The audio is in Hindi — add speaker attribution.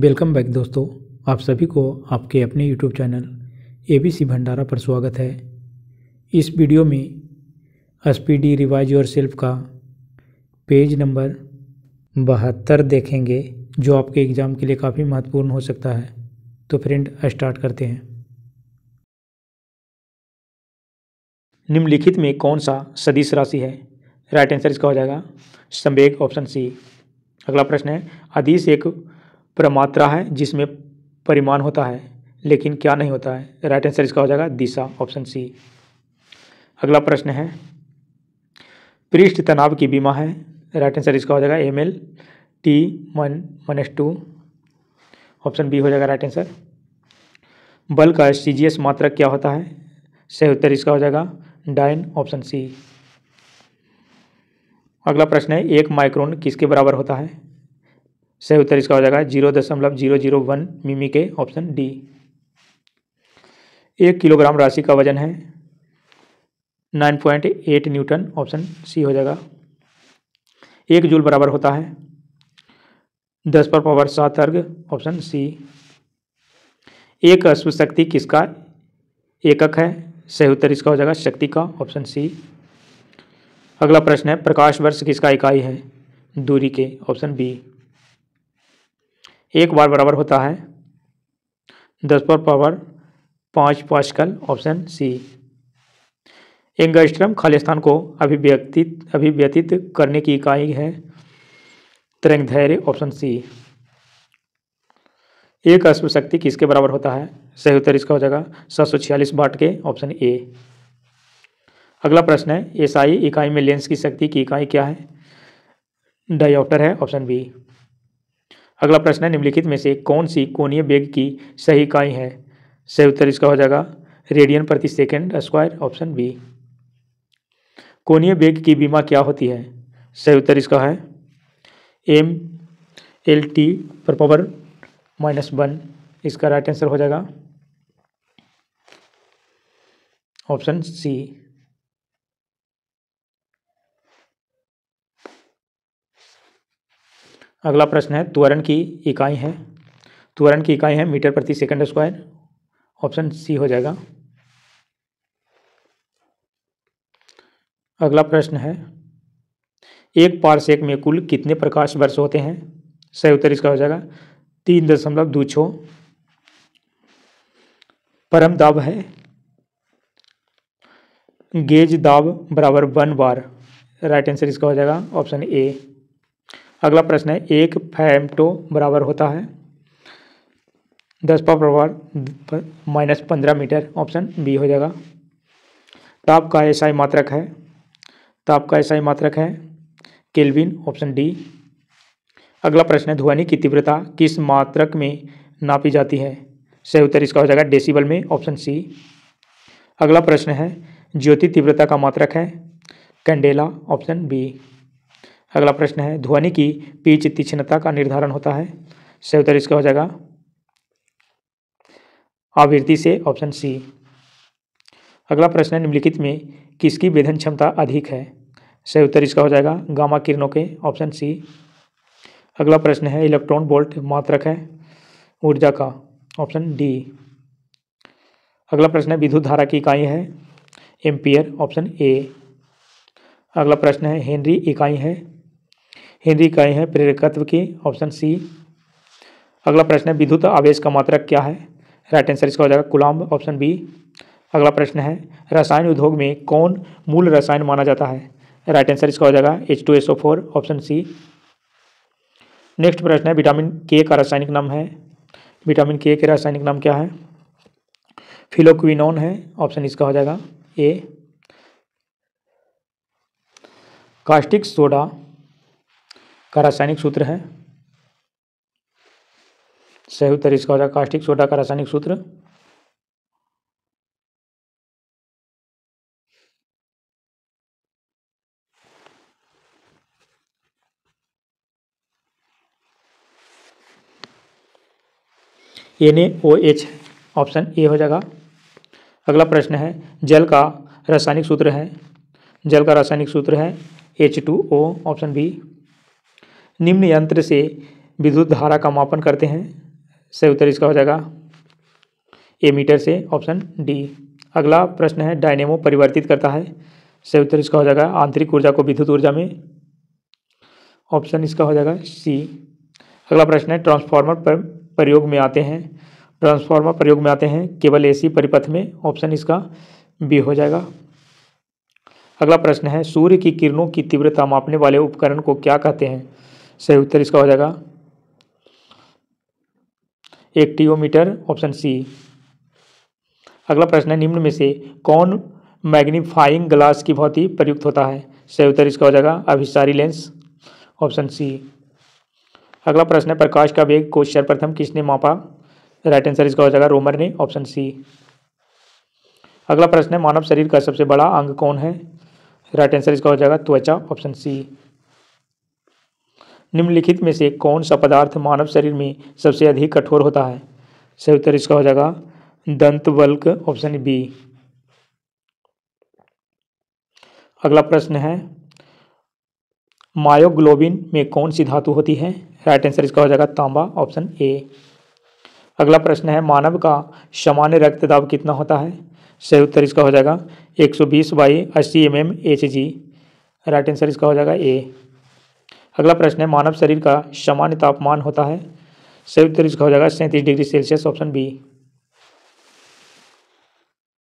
Speaker 1: वेलकम बैक दोस्तों आप सभी को आपके अपने यूट्यूब चैनल एबीसी भंडारा पर स्वागत है इस वीडियो में डी रिवाइज योर सेल्फ का पेज नंबर बहत्तर देखेंगे जो आपके एग्ज़ाम के लिए काफ़ी महत्वपूर्ण हो सकता है तो फ्रेंड स्टार्ट करते हैं निम्नलिखित में कौन सा सदिश राशि है राइट आंसर इसका हो जाएगा संवेग ऑप्शन सी अगला प्रश्न है आदिश एक प्रमात्रा है जिसमें परिमाण होता है लेकिन क्या नहीं होता है राइट आंसर इसका हो जाएगा दिशा ऑप्शन सी अगला प्रश्न है पृष्ठ तनाव की बीमा है राइट आंसर इसका हो जाएगा एम एल टी मन माइनस टू ऑप्शन बी हो जाएगा राइट आंसर बल का सी मात्रक क्या होता है सही उत्तर इसका हो जाएगा डाइन ऑप्शन सी अगला प्रश्न है एक माइक्रोन किसके बराबर होता है सही उत्तर इसका हो जाएगा जीरो दशमलव जीरो जीरो वन मिमी के ऑप्शन डी एक किलोग्राम राशि का वजन है nine point eight newton option C हो जाएगा एक जूल बराबर होता है दस पर पावर सात अर्ग ऑप्शन सी एक अश्व शक्ति किसका एकक है सही उत्तर इसका हो जाएगा शक्ति का ऑप्शन सी अगला प्रश्न है प्रकाश वर्ष किसका इकाई है दूरी के ऑप्शन बी एक बार बराबर होता है दस पर पावर पाँच पास्कल ऑप्शन सी एंगस्ट्रम खाली स्थान को अभिव्यक्तित अभिव्यतीत करने की इकाई है तरंग धैर्य ऑप्शन सी एक अश्व शक्ति किसके बराबर होता है सही उत्तर इसका हो जाएगा सात सौ छियालीस बाट के ऑप्शन ए अगला प्रश्न है एसआई इकाई में लेंस की शक्ति की इकाई क्या है डाइऑप्टर है ऑप्शन बी अगला प्रश्न है निम्नलिखित में से कौन सी कोणीय वेग की सही इकाई है सही उत्तर इसका हो जाएगा रेडियन प्रति सेकेंड स्क्वायर ऑप्शन बी कोणीय वेग की बीमा क्या होती है सही उत्तर इसका है एम एल टी पर पावर माइनस वन इसका राइट आंसर हो जाएगा ऑप्शन सी अगला प्रश्न है त्वरण की इकाई है त्वरण की इकाई है मीटर प्रति सेकंड स्क्वायर ऑप्शन सी हो जाएगा अगला प्रश्न है एक पारसेक में कुल कितने प्रकाश वर्ष होते हैं सही उत्तर इसका हो जाएगा तीन दशमलव दो छो परम दाब है गेज दाब बराबर वन बार राइट आंसर इसका हो जाएगा ऑप्शन ए अगला प्रश्न है एक फैमटो बराबर होता है दस पावर माइनस पंद्रह मीटर ऑप्शन बी हो जाएगा ताप का एसआई मात्रक है ताप का एसआई मात्रक है केल्विन ऑप्शन डी अगला प्रश्न है ध्वनि की तीव्रता किस मात्रक में नापी जाती है सही उत्तर इसका हो जाएगा डेसिबल में ऑप्शन सी अगला प्रश्न है ज्योति तीव्रता का मात्रक है कैंडेला ऑप्शन बी अगला प्रश्न है ध्वनि की पीच तीक्ष्णता का निर्धारण होता है सही उत्तर इसका हो जाएगा आवृत्ति से ऑप्शन सी अगला प्रश्न है निम्नलिखित में किसकी वेधन क्षमता अधिक है सही उत्तर इसका हो जाएगा गामा किरणों के ऑप्शन सी अगला प्रश्न है इलेक्ट्रॉन बोल्ट मात्रक है ऊर्जा का ऑप्शन डी अगला प्रश्न है विद्युत धारा की इकाई है एम्पियर ऑप्शन ए अगला प्रश्न है हेनरी इकाई है हिंदी इकाई है प्रेरकत्व की ऑप्शन सी अगला प्रश्न है विद्युत आवेश का मात्रक क्या है राइट आंसर इसका हो जाएगा गुलाम ऑप्शन बी अगला प्रश्न है रसायन उद्योग में कौन मूल रसायन माना जाता है राइट आंसर इसका हो जाएगा H two S O four option C next प्रश्न है विटामिन के का रासायनिक नाम है विटामिन के के रासायनिक नाम क्या है फिलोक्विनोन है ऑप्शन इसका हो जाएगा ए कास्टिक सोडा का रासायनिक सूत्र है सही उत्तर इसका हो जाएगा कास्टिक सोडा का रासायनिक सूत्र N O H option A हो जाएगा अगला प्रश्न है जल का रासायनिक सूत्र है जल का रासायनिक सूत्र है H two O option B निम्न यंत्र से विद्युत धारा का मापन करते हैं सही उत्तर इसका हो जाएगा ए मीटर से ऑप्शन डी अगला प्रश्न है डायनेमो परिवर्तित करता है सही उत्तर इसका हो जाएगा आंतरिक ऊर्जा को विद्युत ऊर्जा में ऑप्शन इसका हो जाएगा सी अगला प्रश्न है ट्रांसफार्मर पर प्रयोग में आते हैं ट्रांसफार्मर प्रयोग में आते हैं केवल एसी परिपथ में ऑप्शन इसका बी हो जाएगा अगला प्रश्न है सूर्य की किरणों की तीव्रता मापने वाले उपकरण को क्या कहते हैं सही उत्तर इसका हो जाएगा टीओमीटर ऑप्शन सी अगला प्रश्न है निम्न में से कौन मैग्नीफाइंग ग्लास की बहुत ही प्रयुक्त होता है सही उत्तर इसका हो जाएगा अभिसारी लेंस ऑप्शन सी अगला प्रश्न है प्रकाश का वेग को सर्वप्रथम किसने मापा राइट आंसर इसका हो जाएगा रोमर ने ऑप्शन सी अगला प्रश्न है मानव शरीर का सबसे बड़ा अंग कौन है राइट आंसर इसका हो जाएगा त्वचा ऑप्शन सी निम्नलिखित में से कौन सा पदार्थ मानव शरीर में सबसे अधिक कठोर होता है सही उत्तर इसका हो जाएगा दंत बल्क ऑप्शन बी अगला प्रश्न है मायोग्लोबिन में कौन सी धातु होती है राइट आंसर इसका हो जाएगा तांबा ऑप्शन ए अगला प्रश्न है मानव का सामान्य रक्त दाब कितना होता है सही उत्तर इसका हो जाएगा 120 सौ बीस बाई अस्सी M M H G right answer इसका हो जाएगा ए अगला प्रश्न है मानव शरीर का सामान्य तापमान होता है संयुक्त हो जाएगा सैंतीस डिग्री सेल्सियस ऑप्शन बी